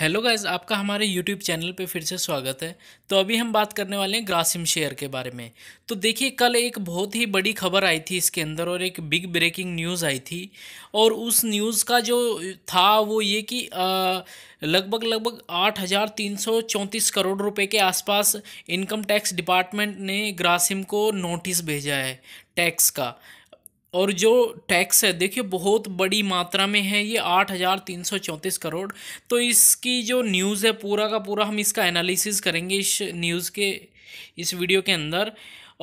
hello guys आपका हमारे YouTube channel पे फिर से स्वागत है तो अभी हम बात करने वाले हैं ग्रासिम शेयर के बारे में तो देखिए कल एक बहुत ही बड़ी खबर आई थी इसके अंदर और एक बिग ब्रेकिंग न्यूज़ आई थी और उस न्यूज़ का जो था वो ये कि लगभग लगभग आठ हज़ार तीन सौ चौंतीस करोड़ रुपए के आसपास इनकम टैक्स डिपार्टमेंट ने ग्रासिम को नोटिस भेजा है टैक्स का और जो टैक्स है देखिए बहुत बड़ी मात्रा में है ये आठ हज़ार तीन सौ चौंतीस करोड़ तो इसकी जो न्यूज़ है पूरा का पूरा हम इसका एनालिसिस करेंगे इस न्यूज़ के इस वीडियो के अंदर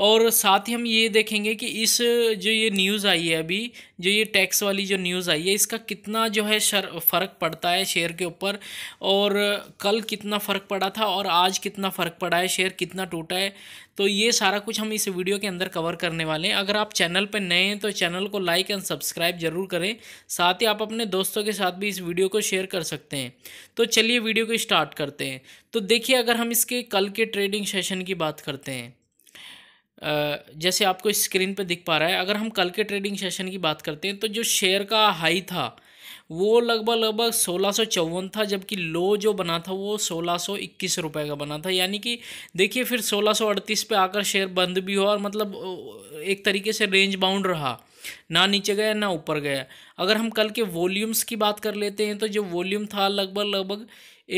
और साथ ही हम ये देखेंगे कि इस जो ये न्यूज़ आई है अभी जो ये टैक्स वाली जो न्यूज़ आई है इसका कितना जो है शर फ़र्क पड़ता है शेयर के ऊपर और कल कितना फ़र्क पड़ा था और आज कितना फ़र्क पड़ा है शेयर कितना टूटा है तो ये सारा कुछ हम इस वीडियो के अंदर कवर करने वाले हैं अगर आप चैनल पर नए हैं तो चैनल को लाइक एंड सब्सक्राइब ज़रूर करें साथ ही आप अपने दोस्तों के साथ भी इस वीडियो को शेयर कर सकते हैं तो चलिए वीडियो को स्टार्ट करते हैं तो देखिए अगर हम इसके कल के ट्रेडिंग सेशन की बात करते हैं जैसे आपको स्क्रीन पे दिख पा रहा है अगर हम कल के ट्रेडिंग सेशन की बात करते हैं तो जो शेयर का हाई था वो लगभग लगभग सोलह था जबकि लो जो बना था वो सोलह रुपए का बना था यानी कि देखिए फिर सोलह पे आकर शेयर बंद भी हुआ और मतलब एक तरीके से रेंज बाउंड रहा ना नीचे गया ना ऊपर गया अगर हम कल के वॉल्यूम्स की बात कर लेते हैं तो जो वॉल्यूम था लगभग लगभग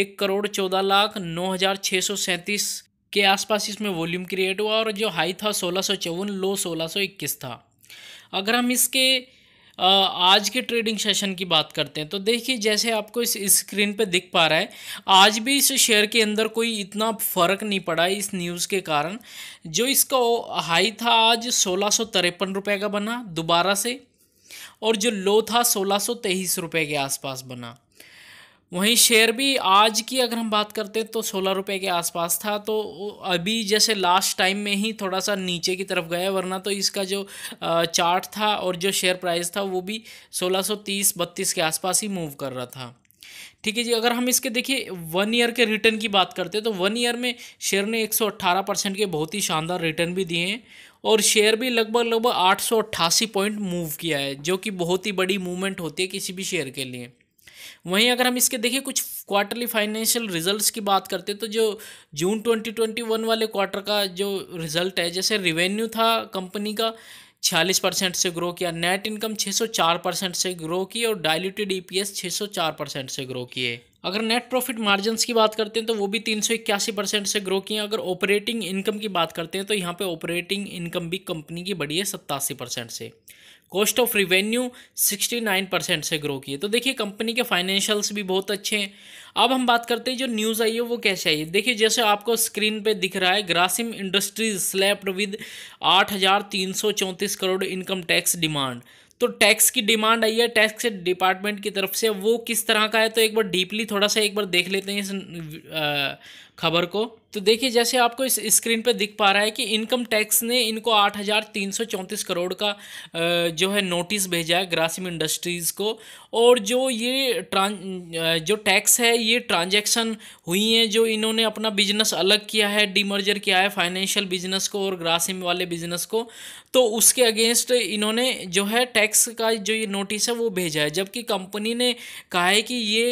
एक करोड़ चौदह लाख नौ हज़ार छः सौ सैंतीस के आसपास इसमें वॉल्यूम क्रिएट हुआ और जो हाई था सोलह सौ चौवन लो सोलह सौ इक्कीस था अगर हम इसके आज के ट्रेडिंग सेशन की बात करते हैं तो देखिए जैसे आपको इस स्क्रीन पे दिख पा रहा है आज भी इस शेयर के अंदर कोई इतना फ़र्क नहीं पड़ा इस न्यूज़ के कारण जो इसका हाई था आज सोलह सौ तिरपन रुपये का बना दोबारा से और जो लो था सोलह सौ तेईस रुपये के आसपास बना वहीं शेयर भी आज की अगर हम बात करते हैं तो सोलह रुपये के आसपास था तो अभी जैसे लास्ट टाइम में ही थोड़ा सा नीचे की तरफ गया वरना तो इसका जो चार्ट था और जो शेयर प्राइस था वो भी सोलह सौ तीस बत्तीस के आसपास ही मूव कर रहा था ठीक है जी अगर हम इसके देखिए वन ईयर के रिटर्न की बात करते हैं तो वन ईयर में शेयर ने एक परसेंट के बहुत ही शानदार रिटर्न भी दिए हैं और शेयर भी लगभग लगभग आठ पॉइंट मूव किया है जो कि बहुत ही बड़ी मूवमेंट होती है किसी भी शेयर के लिए वहीं अगर हम इसके देखिए कुछ क्वार्टरली फाइनेंशियल रिजल्ट्स की बात करते हैं तो जो जून 2021 वाले क्वार्टर का जो रिजल्ट है जैसे रिवेन्यू था कंपनी का छियालीस परसेंट से ग्रो किया नेट इनकम 604 परसेंट से ग्रो की और डायल्यूटेड ई 604 परसेंट से ग्रो किए अगर नेट प्रॉफिट मार्जिन की बात करते हैं तो वो भी तीन सौ इक्यासी परसेंट से ग्रो किए अगर ऑपरेटिंग इनकम की बात करते हैं तो यहाँ पे ऑपरेटिंग इनकम भी कंपनी की बढ़ी है सत्तासी परसेंट से कॉस्ट ऑफ रिवेन्यू 69 परसेंट से ग्रो किए तो देखिए कंपनी के फाइनेंशियल्स भी बहुत अच्छे हैं अब हम बात करते हैं जो न्यूज़ आई है वो कैसे आई है देखिए जैसे आपको स्क्रीन पे दिख रहा है ग्रासिम इंडस्ट्रीज स्लैप्ड विद आठ करोड़ इनकम टैक्स डिमांड तो टैक्स की डिमांड आई है टैक्स डिपार्टमेंट की तरफ से वो किस तरह का है तो एक बार डीपली थोड़ा सा एक बार देख लेते हैं इस खबर को तो देखिए जैसे आपको इस स्क्रीन पर दिख पा रहा है कि इनकम टैक्स ने इनको आठ हज़ार तीन सौ चौंतीस करोड़ का जो है नोटिस भेजा है ग्रासिम इंडस्ट्रीज़ को और जो ये ट्रां जो टैक्स है ये ट्रांजैक्शन हुई हैं जो इन्होंने अपना बिजनेस अलग किया है डीमर्जर किया है फाइनेंशियल बिजनेस को और ग्रासिम वाले बिजनेस को तो उसके अगेंस्ट इन्होंने जो है टैक्स का जो ये नोटिस है वो भेजा है जबकि कंपनी ने कहा है कि ये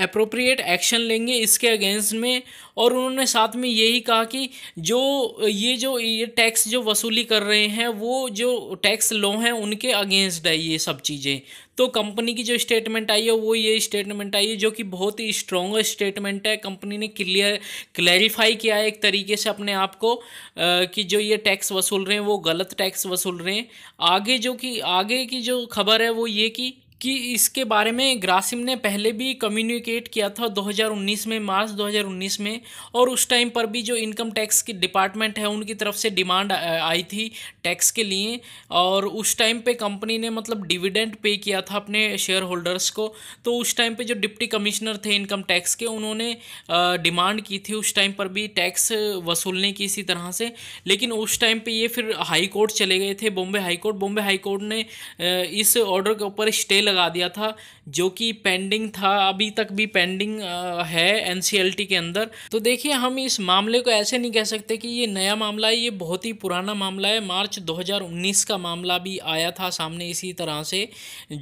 अप्रोप्रिएट एक्शन लेंगे इसके अगेंस्ट में और उन्होंने साथ में यही कहा कि जो ये जो ये टैक्स जो वसूली कर रहे हैं वो जो टैक्स लॉ हैं उनके अगेंस्ट है ये सब चीज़ें तो कंपनी की जो स्टेटमेंट आई है वो ये स्टेटमेंट आई है जो कि बहुत ही स्ट्रॉन्ग स्टेटमेंट है कंपनी ने क्लियर क्लैरिफाई किया है एक तरीके से अपने आप को कि जो ये टैक्स वसूल रहे हैं वो गलत टैक्स वसूल रहे हैं आगे जो कि आगे की जो खबर है वो ये कि कि इसके बारे में ग्रासिम ने पहले भी कम्युनिकेट किया था 2019 में मार्च 2019 में और उस टाइम पर भी जो इनकम टैक्स की डिपार्टमेंट है उनकी तरफ से डिमांड आई थी टैक्स के लिए और उस टाइम पे कंपनी ने मतलब डिविडेंड पे किया था अपने शेयर होल्डर्स को तो उस टाइम पे जो डिप्टी कमिश्नर थे इनकम टैक्स के उन्होंने डिमांड की थी उस टाइम पर भी टैक्स वसूलने की इसी तरह से लेकिन उस टाइम पर ये फिर हाईकोर्ट चले गए थे बॉम्बे हाईकोर्ट बॉम्बे हाईकोर्ट ने इस ऑर्डर के ऊपर स्टे लगा दिया था जो कि पेंडिंग था अभी तक भी पेंडिंग है एन के अंदर तो देखिए हम इस मामले को ऐसे नहीं कह सकते कि ये नया मामला है ये बहुत ही पुराना मामला है मार्च 2019 का मामला भी आया था सामने इसी तरह से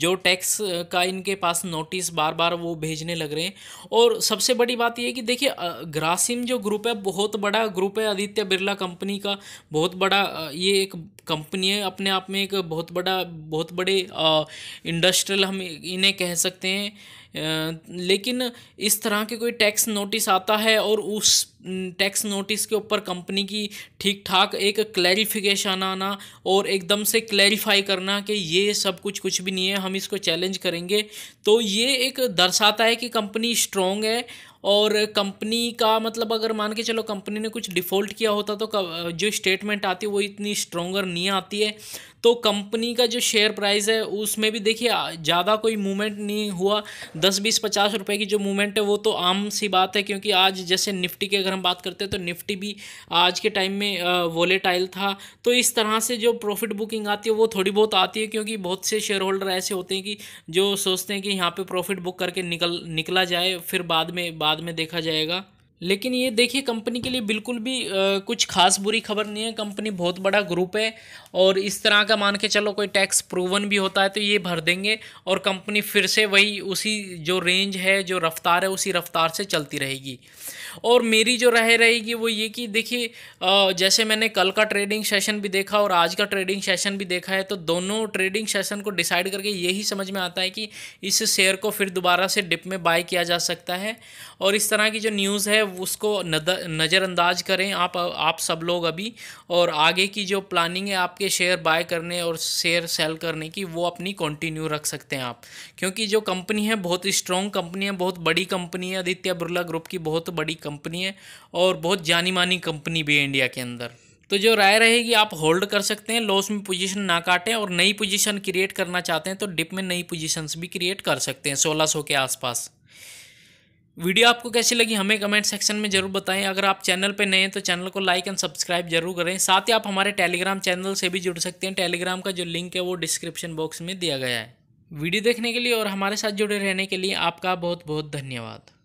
जो टैक्स का इनके पास नोटिस बार बार वो भेजने लग रहे हैं और सबसे बड़ी बात यह कि देखिए ग्रासिम जो ग्रुप है बहुत बड़ा ग्रुप है आदित्य बिरला कंपनी का बहुत बड़ा ये एक कंपनी है अपने आप में एक बहुत बड़ा बहुत बड़े इंडस्ट्रियल टोटल हम इन्हें कह सकते हैं लेकिन इस तरह के कोई टैक्स नोटिस आता है और उस टैक्स नोटिस के ऊपर कंपनी की ठीक ठाक एक क्लैरिफिकेशन आना और एकदम से क्लैरिफाई करना कि ये सब कुछ कुछ भी नहीं है हम इसको चैलेंज करेंगे तो ये एक दर्शाता है कि कंपनी स्ट्रॉन्ग है और कंपनी का मतलब अगर मान के चलो कंपनी ने कुछ डिफ़ॉल्ट किया होता तो जो स्टेटमेंट आती है वो इतनी स्ट्रोंगर नहीं आती है तो कंपनी का जो शेयर प्राइस है उसमें भी देखिए ज़्यादा कोई मूवमेंट नहीं हुआ दस बीस पचास रुपए की जो मूवमेंट है वो तो आम सी बात है क्योंकि आज जैसे निफ्टी की अगर हम बात करते हैं तो निफ्टी भी आज के टाइम में वॉलेटाइल था तो इस तरह से जो प्रॉफिट बुकिंग आती है वो थोड़ी बहुत आती है क्योंकि बहुत से शेयर होल्डर ऐसे होते हैं कि जो सोचते हैं कि यहाँ पर प्रॉफिट बुक करके निकल निकला जाए फिर बाद में बाद में देखा जाएगा लेकिन ये देखिए कंपनी के लिए बिल्कुल भी आ, कुछ खास बुरी खबर नहीं है कंपनी बहुत बड़ा ग्रुप है और इस तरह का मान के चलो कोई टैक्स प्रूवन भी होता है तो ये भर देंगे और कंपनी फिर से वही उसी जो रेंज है जो रफ्तार है उसी रफ्तार से चलती रहेगी और मेरी जो रह रहेगी वो ये कि देखिए जैसे मैंने कल का ट्रेडिंग सेशन भी देखा और आज का ट्रेडिंग सेशन भी देखा है तो दोनों ट्रेडिंग सेशन को डिसाइड करके यही समझ में आता है कि इस शेयर को फिर दोबारा से डिप में बाय किया जा सकता है और इस तरह की जो न्यूज़ है उसको नज़रअंदाज करें आप आप सब लोग अभी और आगे की जो प्लानिंग है आपके शेयर बाय करने और शेयर सेल करने की वो अपनी कंटिन्यू रख सकते हैं आप क्योंकि जो कंपनी है बहुत स्ट्रॉन्ग कंपनी है बहुत बड़ी कंपनी है आदित्य बिरला ग्रुप की बहुत बड़ी कंपनी है और बहुत जानी मानी कंपनी भी है इंडिया के अंदर तो जो राय रहेगी आप होल्ड कर सकते हैं लॉस में पोजीशन ना काटें और नई पोजीशन क्रिएट करना चाहते हैं तो डिप में नई पोजीशंस भी क्रिएट कर सकते हैं 1600 के आसपास वीडियो आपको कैसी लगी हमें कमेंट सेक्शन में जरूर बताएं अगर आप चैनल पर नए हैं तो चैनल को लाइक एंड सब्सक्राइब जरूर करें साथ ही आप हमारे टेलीग्राम चैनल से भी जुड़ सकते हैं टेलीग्राम का जो लिंक है वो डिस्क्रिप्शन बॉक्स में दिया गया है वीडियो देखने के लिए और हमारे साथ जुड़े रहने के लिए आपका बहुत बहुत धन्यवाद